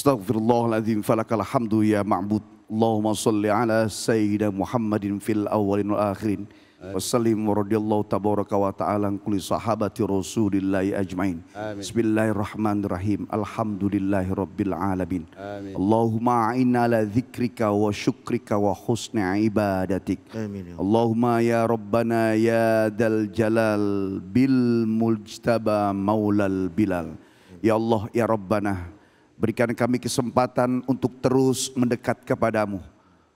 Astaghfirullahaladzim falakal hamdu ya ma'bud. Allahumma salli ala sayyidina Muhammadin fil awalin wal akhirin. Wassalim wa radiyallahu tabaraka wa ta'ala kuli sahabati rasulillahi ajmain. Amin. Bismillahirrahmanirrahim. Alhamdulillahi rabbil alamin. Amin. Allahumma a'inna ala dhikrika wa syukrika wa husni ibadatik. Amin. Ya Allahumma ya Rabbana ya dal jalal bil mujtaba maulal bilal. Ya Allah ya Rabbana. Berikan kami kesempatan untuk terus mendekat kepadamu.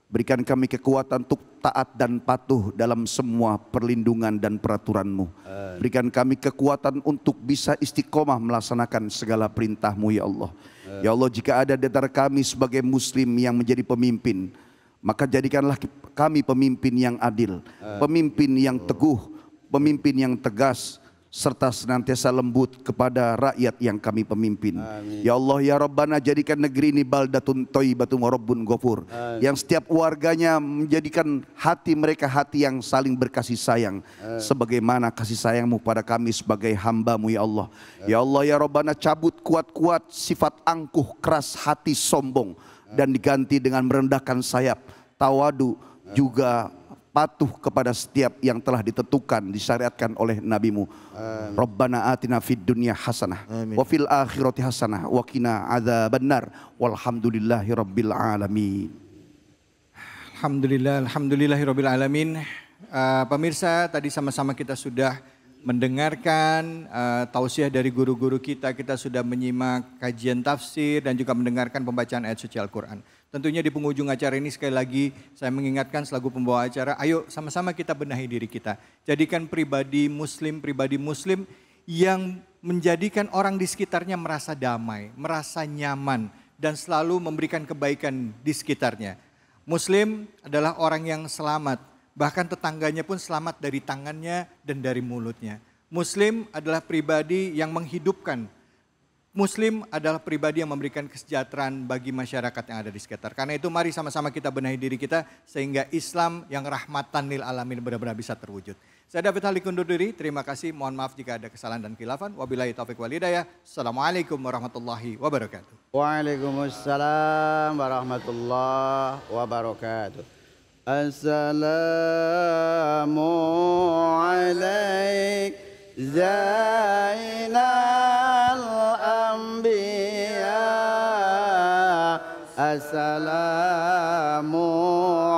Berikan kami kekuatan untuk taat dan patuh dalam semua perlindungan dan peraturanmu. Berikan kami kekuatan untuk bisa istiqomah melaksanakan segala perintahmu ya Allah. Ya Allah jika ada di antara kami sebagai muslim yang menjadi pemimpin. Maka jadikanlah kami pemimpin yang adil. Pemimpin yang teguh. Pemimpin yang tegas serta senantiasa lembut kepada rakyat yang kami pemimpin. Amin. Ya Allah ya Rabbana jadikan negeri ini baldatun thayyibatun wa rabbun ghafur yang setiap warganya menjadikan hati mereka hati yang saling berkasih sayang Amin. sebagaimana kasih sayangmu pada kami sebagai hambamu ya Allah. Amin. Ya Allah ya Rabbana cabut kuat-kuat sifat angkuh keras hati sombong dan diganti dengan merendahkan sayap tawadu juga patuh kepada setiap yang telah ditentukan disyariatkan oleh nabimu. Amin. Rabbana atina fid dunya hasanah Amin. wa fil akhirati hasanah wa qina adzabannar walhamdulillahi rabbil alamin. Alhamdulillah alhamdulillahi rabbil alamin. Uh, pemirsa tadi sama-sama kita sudah mendengarkan uh, tausiah dari guru-guru kita, kita sudah menyimak kajian tafsir dan juga mendengarkan pembacaan ayat suci Al-Qur'an. Tentunya di penghujung acara ini sekali lagi saya mengingatkan selaku pembawa acara, ayo sama-sama kita benahi diri kita. Jadikan pribadi muslim, pribadi muslim yang menjadikan orang di sekitarnya merasa damai, merasa nyaman, dan selalu memberikan kebaikan di sekitarnya. Muslim adalah orang yang selamat, bahkan tetangganya pun selamat dari tangannya dan dari mulutnya. Muslim adalah pribadi yang menghidupkan Muslim adalah pribadi yang memberikan kesejahteraan bagi masyarakat yang ada di sekitar. Karena itu mari sama-sama kita benahi diri kita sehingga Islam yang rahmatan lil alamin benar-benar bisa terwujud. Saya David Halik undur diri, terima kasih. Mohon maaf jika ada kesalahan dan kilafan. Wabillahi taufiq hidayah. Assalamualaikum warahmatullahi wabarakatuh. Waalaikumsalam warahmatullahi wabarakatuh. Assalamu warahmatullahi wabarakatuh. السلام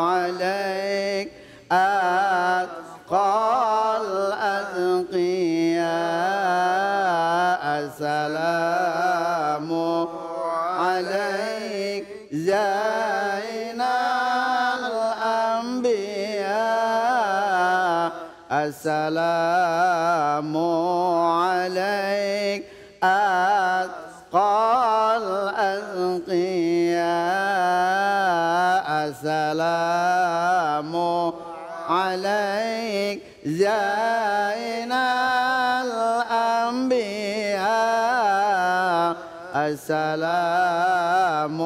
عليك أتقى الأذقياء السلام عليك زين الأنبياء السلام عليك أتقى السلام عليك زين الأنبياء السلام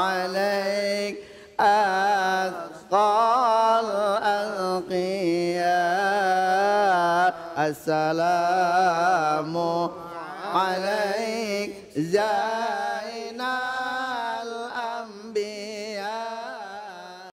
عليك أثقل الأنقياء السلام عليك زين